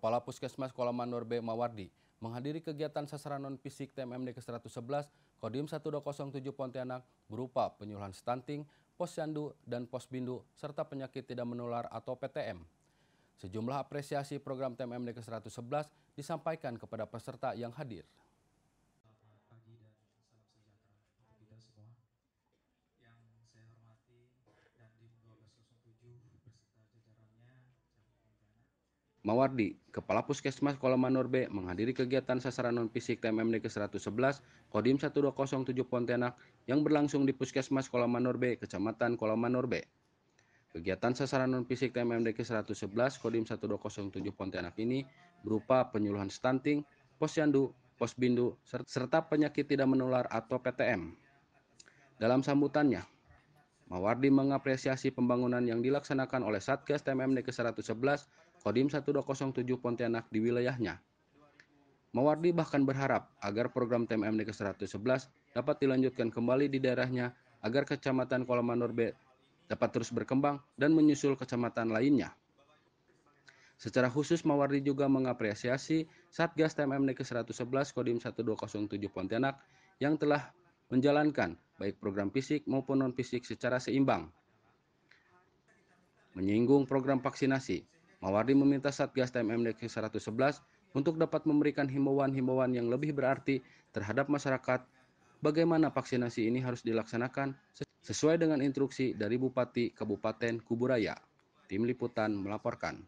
Kepala Puskesmas Kolamanur B. Mawardi menghadiri kegiatan sasaran non-fisik TMMD ke-111 Kodim 1207 Pontianak berupa penyuluhan stunting, pos posyandu, dan pos bindu, serta penyakit tidak menular atau PTM. Sejumlah apresiasi program TMMD ke-111 disampaikan kepada peserta yang hadir. Mawardi, Kepala Puskesmas Kolomanur B, menghadiri kegiatan sasaran non-fisik TMMD ke-111 Kodim 1207 Pontianak yang berlangsung di Puskesmas Kolomanur B, Kecamatan Kolomanur B. Kegiatan sasaran non-fisik TMMD ke-111 Kodim 1207 Pontianak ini berupa penyuluhan stunting, posyandu, posbindu, serta penyakit tidak menular atau PTM. Dalam sambutannya, Mawardi mengapresiasi pembangunan yang dilaksanakan oleh Satgas TMMD ke-111 Kodim 1207 Pontianak di wilayahnya. Mawardi bahkan berharap agar program TMMD ke-111 dapat dilanjutkan kembali di daerahnya agar kecamatan Kolamanur B dapat terus berkembang dan menyusul kecamatan lainnya. Secara khusus Mawardi juga mengapresiasi Satgas TMMD ke-111 Kodim 1207 Pontianak yang telah menjalankan baik program fisik maupun non-fisik secara seimbang. Menyinggung program vaksinasi, Mawardi meminta Satgas TMMD ke 111 untuk dapat memberikan himbauan-himbauan yang lebih berarti terhadap masyarakat bagaimana vaksinasi ini harus dilaksanakan sesuai dengan instruksi dari Bupati Kabupaten Kuburaya. Tim Liputan melaporkan.